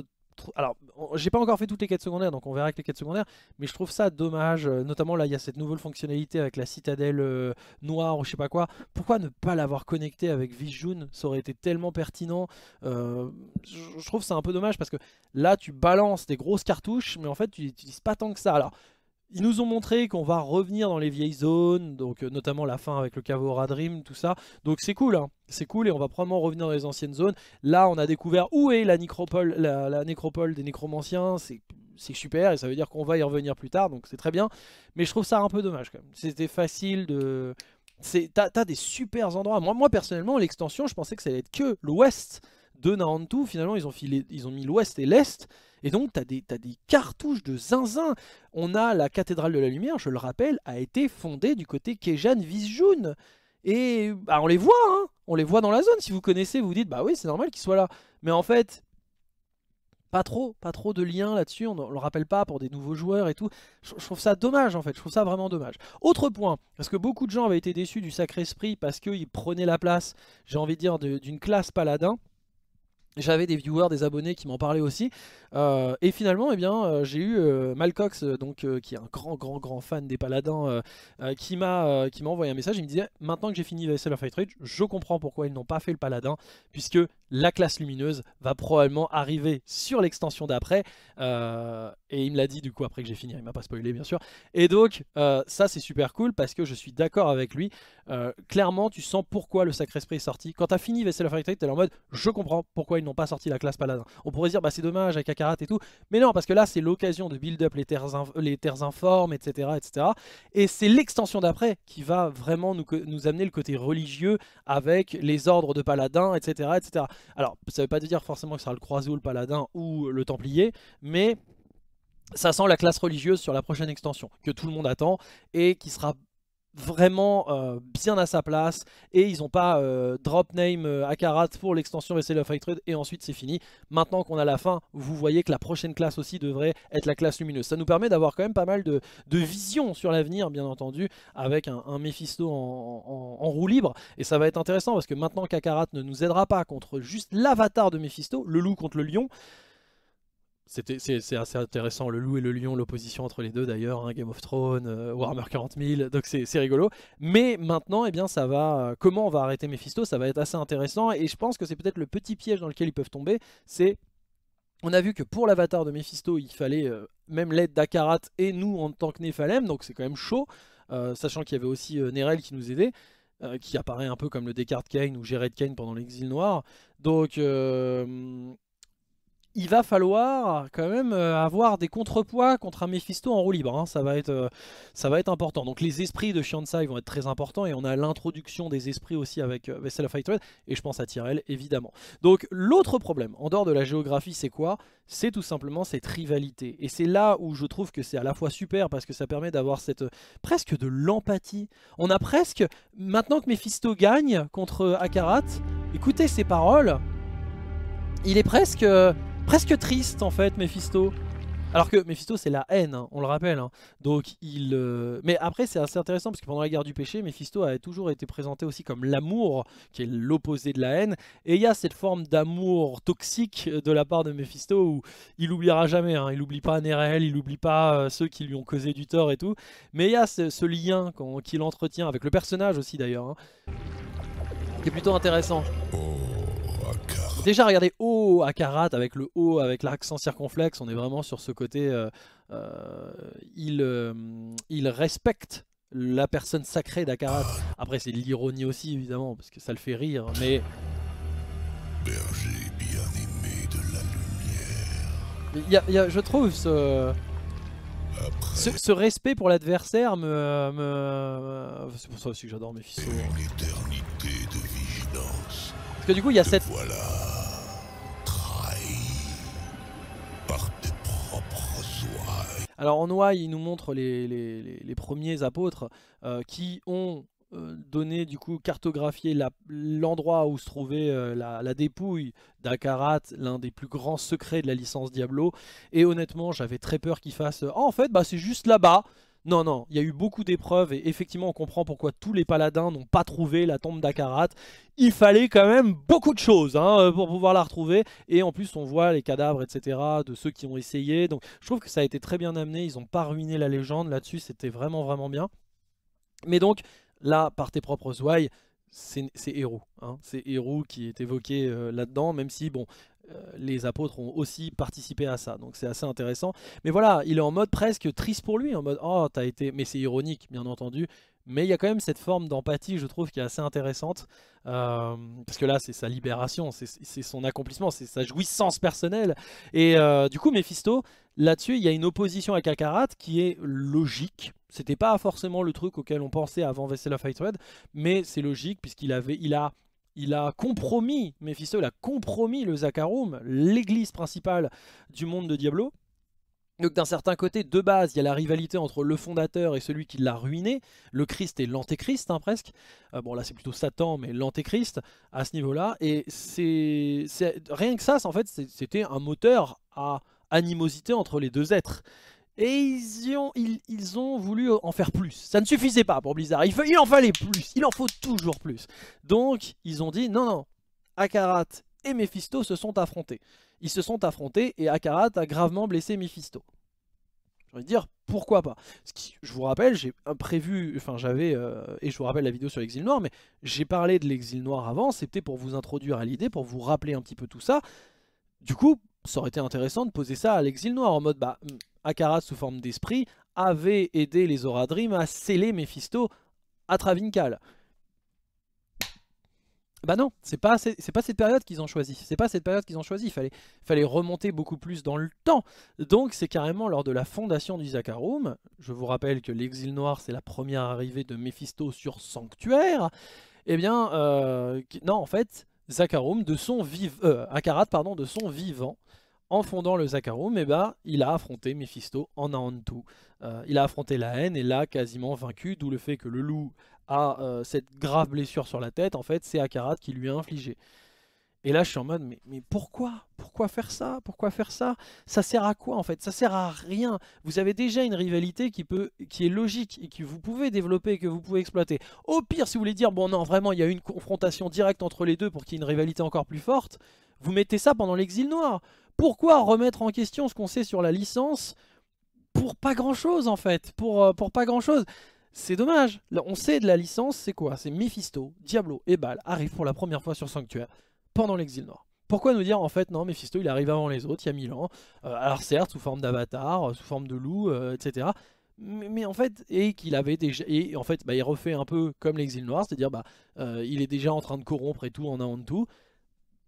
alors, j'ai pas encore fait toutes les quêtes secondaires, donc on verra avec les quêtes secondaires, mais je trouve ça dommage. Euh, notamment là, il y a cette nouvelle fonctionnalité avec la citadelle euh, noire ou je sais pas quoi. Pourquoi ne pas l'avoir connectée avec Vijun Ça aurait été tellement pertinent. Euh, je trouve ça un peu dommage parce que là, tu balances des grosses cartouches, mais en fait, tu n'utilises pas tant que ça. Alors, ils nous ont montré qu'on va revenir dans les vieilles zones, donc euh, notamment la fin avec le Cavora Dream, tout ça. Donc c'est cool, hein. c'est cool et on va probablement revenir dans les anciennes zones. Là, on a découvert où est la nécropole, la, nécropole des nécromanciens. C'est super et ça veut dire qu'on va y revenir plus tard, donc c'est très bien. Mais je trouve ça un peu dommage quand même. C'était facile de... T'as des super endroits. Moi, moi personnellement, l'extension, je pensais que ça allait être que l'ouest de Naantu. Finalement, ils ont, filé, ils ont mis l'ouest et l'est. Et donc, tu as, des cartouches de zinzin. On a la cathédrale de la lumière, je le rappelle, a été fondée du côté Kejan Visjoun. Et bah, on les voit, hein on les voit dans la zone. Si vous connaissez, vous, vous dites, bah oui, c'est normal qu'ils soient là. Mais en fait, pas trop, pas trop de liens là-dessus, on ne le rappelle pas pour des nouveaux joueurs et tout. Je, je, trouve ça dommage en fait, je trouve ça vraiment dommage. Autre point, parce que beaucoup de gens avaient été déçus du Sacré-Esprit parce qu'ils prenaient la place, j'ai envie de dire, d'une classe paladin. J'avais des viewers, des abonnés qui m'en parlaient aussi. Euh, et finalement, eh bien, euh, j'ai eu euh, Malcox, donc, qui est un grand, grand, grand fan des Paladins, qui m'a m'a envoyé un message. Il me disait Maintenant que j'ai fini Vessel of of Rage, je comprends pourquoi ils n'ont pas fait le Paladin, puisque la classe lumineuse va probablement arriver sur l'extension d'après. et il me l'a dit du coup après que j'ai fini, il m'a pas spoilé bien sûr. Et donc ça c'est super cool parce que je suis d'accord avec lui. clairement tu sens pourquoi le Sacré-Esprit est sorti. Quand tu t'as fini Vessel of tu t'es en mode je comprends pourquoi ils n'ont pas sorti la classe paladin. On pourrait dire bah c'est dommage avec et tout. Mais non, parce que là, c'est l'occasion de build up les terres, les terres informes, etc. etc. Et c'est l'extension d'après qui va vraiment nous, amener le côté religieux avec les ordres de paladins, etc. etc. Alors, ça ne veut pas dire forcément que ce sera le ou le paladin ou le templier, mais ça sent la classe religieuse sur la prochaine extension, que tout le monde attend, et qui sera vraiment euh, bien à sa place et ils n'ont pas euh, drop name euh, Akarat pour l'extension Vessel of Hatred et ensuite c'est fini. Maintenant qu'on a la fin, vous voyez que la prochaine classe aussi devrait être la classe lumineuse. Ça nous permet d'avoir quand même pas mal de, vision sur l'avenir bien entendu avec un, Mephisto en, en, roue libre et ça va être intéressant parce que maintenant qu'Akarat ne nous aidera pas contre juste l'avatar de Mephisto, le loup contre le lion, c'est assez intéressant, le loup et le lion, l'opposition entre les deux d'ailleurs, hein, Game of Thrones, euh, Warhammer 40 000, donc c'est rigolo. Mais maintenant, eh bien, ça va, euh, comment on va arrêter Mephisto, ça va être assez intéressant, et je pense que c'est peut-être le petit piège dans lequel ils peuvent tomber, c'est... On a vu que pour l'avatar de Mephisto, il fallait euh, même l'aide d'Akarat et nous en tant que Nephalem, donc c'est quand même chaud, sachant qu'il y avait aussi Nerel qui nous aidait. qui apparaît un peu comme le Descartes Kane ou Jared Kane pendant l'exil noir. Donc, il va falloir quand même euh, avoir des contrepoids contre un Mephisto en roue libre. Hein. Ça, va être, euh, ça va être important. Donc les esprits de Shiansai vont être très importants et on a l'introduction des esprits aussi avec euh, Vessel of Red et je pense à Tyrell évidemment. Donc l'autre problème, en dehors de la géographie, c'est quoi C'est tout simplement cette rivalité. Et c'est là où je trouve que c'est à la fois super parce que ça permet d'avoir cette presque de l'empathie. On a presque, maintenant que Mephisto gagne contre Akarat, écoutez ses paroles, il est presque presque triste en fait, Mephisto. Alors que Mephisto c'est la haine, hein, on le rappelle. Hein. Donc il. Euh, mais après c'est assez intéressant parce que pendant la guerre du péché, Mephisto a toujours été présenté aussi comme l'amour, qui est l'opposé de la haine. Et il y a cette forme d'amour toxique de la part de Mephisto où il oubliera jamais. Hein. Il n'oublie pas Nerel, il n'oublie pas euh, ceux qui lui ont causé du tort et tout. Mais il y a ce, lien qu'il entretient avec le personnage aussi d'ailleurs, qui est plutôt intéressant. Oh. Déjà, regardez, O à avec le O, avec l'accent circonflexe, on est vraiment sur ce côté. Euh, euh, euh, il, respecte la personne sacrée d'Akarat. Après, c'est l'ironie aussi, évidemment, parce que ça le fait rire, mais. Berger bien-aimé de la lumière. je trouve ce. respect pour l'adversaire me. C'est pour ça aussi que j'adore mes fils. Parce que du coup, il y a cette. Voilà. Alors en Noailles, il nous montre les, premiers apôtres euh, qui ont euh, donné du coup cartographier l'endroit où se trouvait euh, la, dépouille d'Akarat, l'un des plus grands secrets de la licence Diablo. Et honnêtement, j'avais très peur qu'il fasse. Ah, en fait, bah c'est juste là-bas. Non, non, il y a eu beaucoup d'épreuves et effectivement on comprend pourquoi tous les paladins n'ont pas trouvé la tombe d'Akarat. Il fallait quand même beaucoup de choses hein, euh, pour pouvoir la retrouver et en plus on voit les cadavres etc de ceux qui ont essayé. Donc je trouve que ça a été très bien amené, ils n'ont pas ruiné la légende là-dessus, c'était vraiment vraiment bien. Mais donc là par tes propres ouailles, c'est héros, Hein. C'est héros qui est évoqué euh, là-dedans, même si, bon, euh, les apôtres ont aussi participé à ça. Donc c'est assez intéressant. Mais voilà, il est en mode presque triste pour lui, en mode oh t'as été, mais c'est ironique bien entendu. Mais il y a quand même cette forme d'empathie, je trouve, qui est assez intéressante. Euh, parce que là, c'est sa libération, c'est son accomplissement, c'est sa jouissance personnelle. Et euh, du coup, Mephisto, là-dessus, il y a une opposition à Kakarat qui est logique. C'était pas forcément le truc auquel on pensait avant Vessel of Hatred, mais c'est logique puisqu'il avait, il a il a compromis, Mephisto, a compromis le Zakharum, l'église principale du monde de Diablo. Donc d'un certain côté, de base, il y a la rivalité entre le fondateur et celui qui l'a ruiné, le Christ et l'Antéchrist hein, presque. Euh, bon là c'est plutôt Satan, mais l'Antéchrist à ce niveau-là. Et c'est rien que ça, en fait, c'était un moteur à animosité entre les deux êtres. Et ils ont, ils, ont, voulu euh, en faire plus. Ça ne suffisait pas pour Blizzard. Il, en fallait plus. Il en faut toujours plus. Donc, ils ont dit non, non. Akarat et Mephisto se sont affrontés. Ils se sont affrontés et Akarat a gravement blessé Mephisto. J'ai envie de dire pourquoi pas. Ce qui, je vous rappelle, j'ai prévu, enfin j'avais, euh, et je vous rappelle la vidéo sur l'exil noir, mais j'ai parlé de l'exil noir avant, c'était pour vous introduire à l'idée, pour vous rappeler un petit peu tout ça. Du coup, ça aurait été intéressant de poser ça à l'exil noir en mode bah Akara sous forme d'esprit, avait aidé les Oradrim à sceller Mephisto à Travincal. Bah non, c'est pas, pas cette période qu'ils ont choisi. C'est pas cette période qu'ils ont choisi. Il fallait, fallait remonter beaucoup plus dans le temps. Donc c'est carrément lors de la fondation du Zakharum. Je vous rappelle que l'exil noir, c'est la première arrivée de Mephisto sur Sanctuaire. Eh bien, euh, non, en fait, Zakaroum, de son euh, pardon, de son vivant, en fondant le zakaro, mais bah, il a affronté Mephisto en antou. Euh, il a affronté la haine et l'a quasiment vaincu, d'où le fait que le loup a euh, cette grave blessure sur la tête, en fait, c'est Akarat qui lui a infligé. Et là, je suis en mode, mais, mais pourquoi Pourquoi faire ça Pourquoi faire ça Ça sert à quoi, en fait Ça sert à rien. Vous avez déjà une rivalité qui, peut, qui est logique et que vous pouvez développer et que vous pouvez exploiter. Au pire, si vous voulez dire, bon, non, vraiment, il y a une confrontation directe entre les deux pour qu'il y ait une rivalité encore plus forte, vous mettez ça pendant l'exil noir. Pourquoi remettre en question ce qu'on sait sur la licence pour pas grand chose en fait Pour, euh, pour pas grand chose c'est dommage, on sait de la licence, c'est quoi C'est Mephisto, Diablo et Baal arrivent pour la première fois sur Sanctuaire pendant l'exil noir. Pourquoi nous dire en fait non, Mephisto il arrive avant les autres, il y a mille ans, euh, alors certes sous forme d'avatar, euh, sous forme de loup, etc. Mais, en fait, et qu'il avait déjà. Et en fait, bah, il refait un peu comme l'exil noir, c'est-à-dire bah, il est déjà en train de corrompre et tout en un en tout.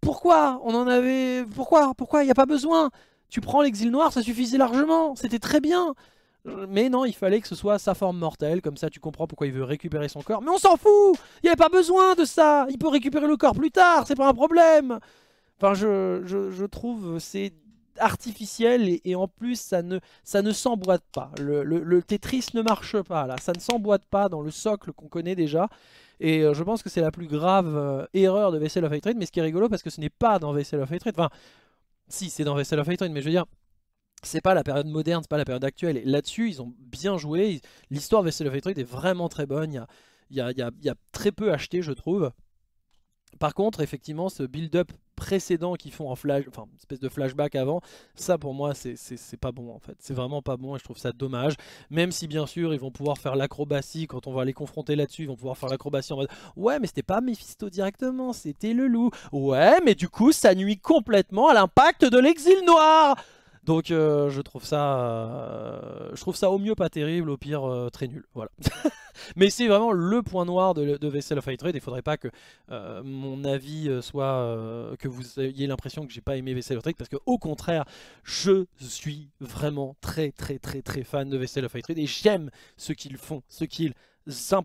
Pourquoi on en avait... Pourquoi Pourquoi Il n'y a pas besoin Tu prends l'exil noir, ça suffisait largement, c'était très bien mais non, il fallait que ce soit sa forme mortelle, comme ça tu comprends pourquoi il veut récupérer son corps. Mais on s'en fout Il n'y avait pas besoin de ça Il peut récupérer le corps plus tard, c'est pas un problème Enfin, je, je, je trouve c'est artificiel et, en plus ça ne, ça ne s'emboîte pas. Le, le, le Tetris ne marche pas là, ça ne s'emboîte pas dans le socle qu'on connaît déjà. Et euh, je pense que c'est la plus grave euh, erreur de Vessel of Trade, mais ce qui est rigolo parce que ce n'est pas dans Vessel of Hatred. Enfin, si, c'est dans Vessel of Hatred, mais je veux dire, c'est pas la période moderne, c'est pas la période actuelle. Et là-dessus, ils ont bien joué. L'histoire de Vessel of Hatred est vraiment très bonne. Il y a, y a, il y a très peu acheté, je trouve. Par contre, effectivement, ce build-up précédent qu'ils font en flash, enfin, espèce de flashback avant, ça pour moi, c'est pas bon en fait. C'est vraiment pas bon et je trouve ça dommage. Même si, bien sûr, ils vont pouvoir faire l'acrobatie quand on va les confronter là-dessus, ils vont pouvoir faire l'acrobatie en mode Ouais, mais c'était pas Mephisto directement, c'était le loup. Ouais, mais du coup, ça nuit complètement à l'impact de l'exil noir. Donc euh, je trouve ça, euh, je trouve ça au mieux pas terrible, au pire euh, très nul. Voilà. Mais c'est vraiment le point noir de, Vessel of Hatred. Il ne faudrait pas que mon avis soit que vous ayez l'impression que j'ai pas aimé Vessel of Hatred, parce que au contraire, je suis vraiment très très très très fan de Vessel of Hatred et j'aime ce qu'ils font, ce qu'ils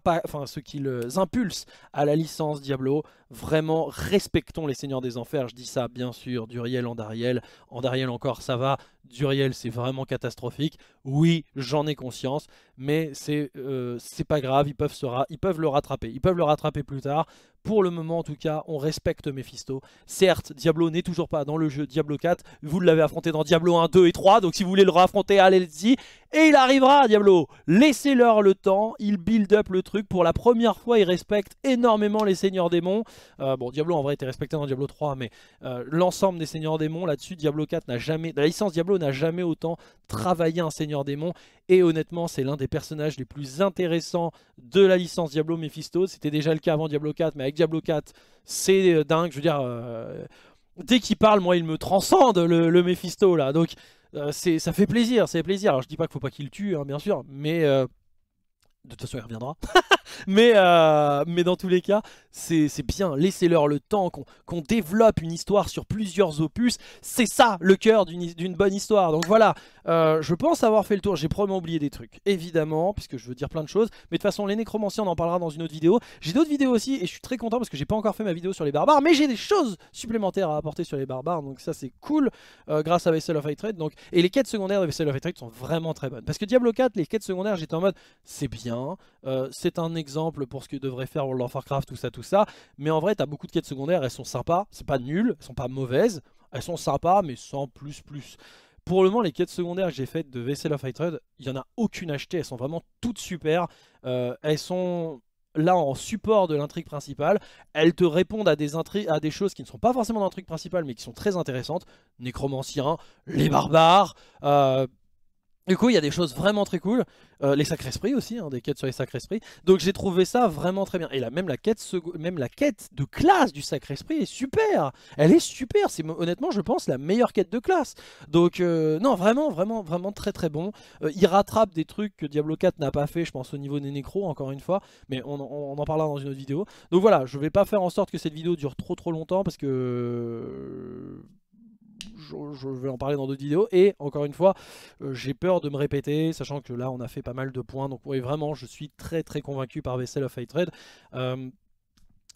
enfin, ce qui les impulse à la licence Diablo. Vraiment, respectons les Seigneurs des Enfers. Je dis ça, bien sûr, d'Uriel, Andariel. Andariel encore, ça va. Duriel, c'est vraiment catastrophique. Oui, j'en ai conscience, mais c'est euh, pas grave, ils peuvent, ils peuvent le rattraper. Ils peuvent le rattraper plus tard. Pour le moment, en tout cas, on respecte Mephisto. Certes, Diablo n'est toujours pas dans le jeu Diablo 4. Vous l'avez affronté dans Diablo 1, 2 et 3. Donc si vous voulez le raffronter, allez-y. Et il arrivera, Diablo Laissez-leur le temps. Il build up le truc. Pour la première fois, il respecte énormément les seigneurs démons. Euh, bon, Diablo en vrai était respecté dans Diablo 3, mais euh, l'ensemble des seigneurs démons là-dessus, Diablo 4 n'a jamais... La licence Diablo n'a jamais autant travaillé un seigneur démon. Et honnêtement, c'est l'un des personnages les plus intéressants de la licence Diablo Mephisto. C'était déjà le cas avant Diablo 4, mais avec Diablo 4, c'est euh, dingue. Je veux dire, euh, dès qu'il parle, moi, il me transcende, le, Méphisto Mephisto, là. Donc, euh, c'est ça fait plaisir, c'est plaisir. Alors, je dis pas qu'il faut pas qu'il tue, hein, bien sûr, mais... De toute façon, il reviendra. mais, euh, mais dans tous les cas, c'est bien. Laissez-leur le temps qu'on développe une histoire sur plusieurs opus. C'est ça le cœur d'une bonne histoire. Donc voilà, euh, je pense avoir fait le tour. J'ai probablement oublié des trucs, évidemment, puisque je veux dire plein de choses. Mais de toute façon, les nécromanciens, on en parlera dans une autre vidéo. J'ai d'autres vidéos aussi, et je suis très content parce que j'ai pas encore fait ma vidéo sur les barbares. Mais j'ai des choses supplémentaires à apporter sur les barbares. Donc ça, c'est cool, euh, grâce à Vessel of Hatred. Donc... Et les quêtes secondaires de Vessel of Hatred sont vraiment très bonnes. Parce que Diablo 4, les quêtes secondaires, j'étais en mode, c'est bien euh, c'est un exemple pour ce que devrait faire World of Warcraft, tout ça, tout ça, mais en vrai, t'as beaucoup de quêtes secondaires, elles sont sympas, c'est pas nul, elles sont pas mauvaises, elles sont sympas, mais sans plus plus. Pour le moment, les quêtes secondaires que j'ai faites de Vessel of Hatred, il n'y en a aucune achetée, elles sont vraiment toutes super, euh, elles sont là en support de l'intrigue principale, elles te répondent à des, à des choses qui ne sont pas forcément d'intrigue principale mais qui sont très intéressantes, nécromanciens, les barbares, euh, du coup, il y a des choses vraiment très cool. Euh, les Sacres esprits aussi, hein, des quêtes sur les Sacres esprits. Donc j'ai trouvé ça vraiment très bien. Et là, même la quête, même la quête de classe du sacre esprit est super. Elle est super. C'est honnêtement, je pense, la meilleure quête de classe. Donc euh, non, vraiment, vraiment, vraiment très très bon. Euh, il rattrape des trucs que Diablo 4 n'a pas fait, je pense, au niveau des nécros, encore une fois. Mais on, on, en parlera dans une autre vidéo. Donc voilà, je vais pas faire en sorte que cette vidéo dure trop trop longtemps parce que je, vais en parler dans d'autres vidéos. Et encore une fois, euh, j'ai peur de me répéter, sachant que là, on a fait pas mal de points. Donc oui, vraiment, je suis très très convaincu par Vessel of Hatred. Euh,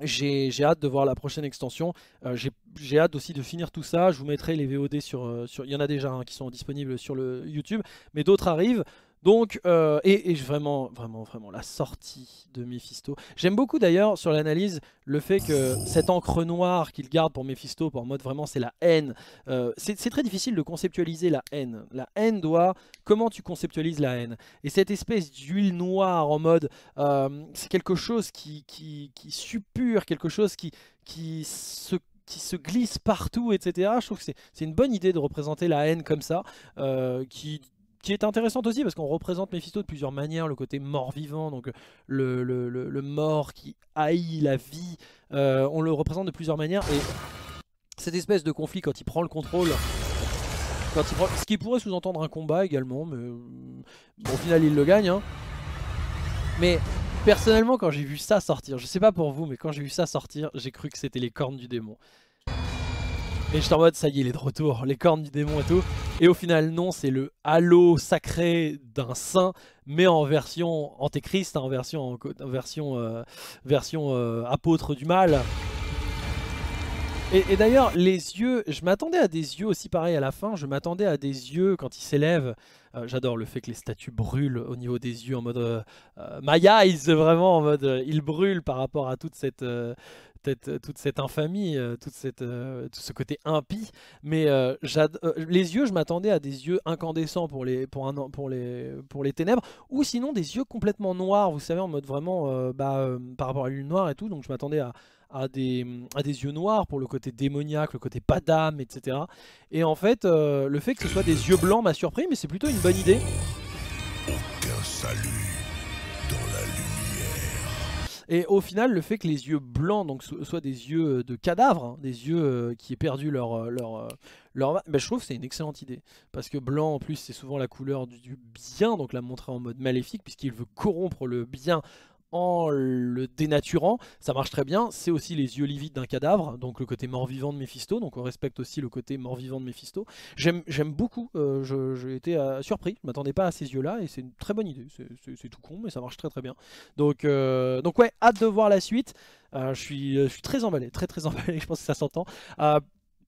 j'ai hâte de voir la prochaine extension. Euh, j'ai hâte aussi de finir tout ça. Je vous mettrai les VOD sur... Euh, sur il y en a déjà un hein, qui sont disponibles sur le YouTube, mais d'autres arrivent. Donc, euh, et, vraiment, vraiment, vraiment, la sortie de Mephisto. J'aime beaucoup d'ailleurs sur l'analyse le fait que cette encre noire qu'il garde pour Mephisto, pour mode vraiment c'est la haine. Euh, c'est très difficile de conceptualiser la haine. La haine doit... Comment tu conceptualises la haine Et cette espèce d'huile noire en mode... Euh, c'est quelque chose qui, qui, suppure, quelque chose qui, qui se qui se glisse partout, etc. Je trouve que c'est une bonne idée de représenter la haine comme ça, qui qui est intéressante aussi parce qu'on représente Mephisto de plusieurs manières, le côté mort-vivant, donc le, mort qui haït la vie, euh, on le représente de plusieurs manières et cette espèce de conflit quand il prend le contrôle... Quand Ce qui pourrait sous-entendre un combat également, mais euh, au final il le gagne. Hein. Mais personnellement quand j'ai vu ça sortir, je sais pas pour vous, mais quand j'ai vu ça sortir, j'ai cru que c'était les cornes du démon. Et suis en mode, ça y est, il est de retour, les cornes du démon et tout. Et au final, non, c'est le halo sacré d'un saint, mais en version antéchrist, en hein, version, en, version, euh, version euh, apôtre du mal. Et, d'ailleurs, les yeux, je m'attendais à des yeux aussi pareil à la fin, je m'attendais à des yeux quand ils s'élèvent. Euh, j'adore le fait que les statues brûlent au niveau des yeux en mode Maya, My vraiment en mode ils brûlent par rapport à toute cette, euh, toute cette infamie, euh, euh, tout ce côté impie. Mais les yeux, je m'attendais à des yeux incandescents pour les, pour, un, pour, les, pour les ténèbres, ou sinon des yeux complètement noirs, vous savez, en mode vraiment bah, par rapport à l'huile noire et tout. Donc je m'attendais à, des, à des, yeux noirs pour le côté démoniaque, le côté pas d'âme, etc. Et en fait, le fait que ce soit des yeux blancs m'a surpris, mais c'est plutôt une bonne idée. Aucun salut. Et au final, le fait que les yeux blancs donc, soient des yeux euh, de cadavre, hein, des yeux euh, qui aient perdu leur... Euh, leur, leur... Ben, je trouve que c'est une excellente idée. Parce que blanc, en plus, c'est souvent la couleur du bien, donc la montrer en mode maléfique, puisqu'il veut corrompre le bien le dénaturant, ça marche très bien. C'est aussi les yeux livides d'un cadavre, donc le côté mort-vivant de Mephisto, donc on respecte aussi le côté mort-vivant de Mephisto. J'aime beaucoup, euh, j'ai été euh, surpris, je m'attendais pas à ces yeux-là, et c'est une très bonne idée, c'est tout con, mais ça marche très très bien. Donc, euh, donc ouais, hâte de voir la suite, je, suis, je suis très emballé, très très emballé, je pense que ça s'entend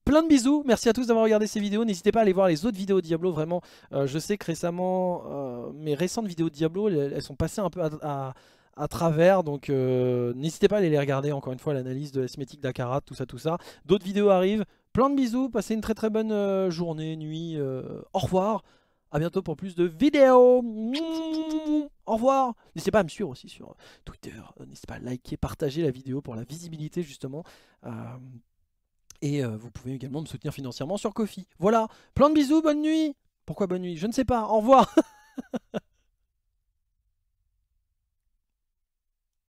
plein de bisous, merci à tous d'avoir regardé ces vidéos, n'hésitez pas à aller voir les autres vidéos Diablo, vraiment, je sais que récemment, mes récentes vidéos de Diablo, elles, sont passées un peu à, à travers. Donc euh, n'hésitez pas à aller les regarder, encore une fois, l'analyse de l'esthétique d'Akara, tout ça, tout ça. D'autres vidéos arrivent. Plein de bisous, passez une très très bonne euh, journée, nuit. Euh, au revoir. à bientôt pour plus de vidéos. au revoir. N'hésitez pas à me suivre aussi sur Twitter. N'hésitez pas à liker, partager la vidéo pour la visibilité justement. et vous pouvez également me soutenir financièrement sur Kofi. Voilà. Plein de bisous, bonne nuit. Pourquoi bonne nuit Je ne sais pas. Au revoir.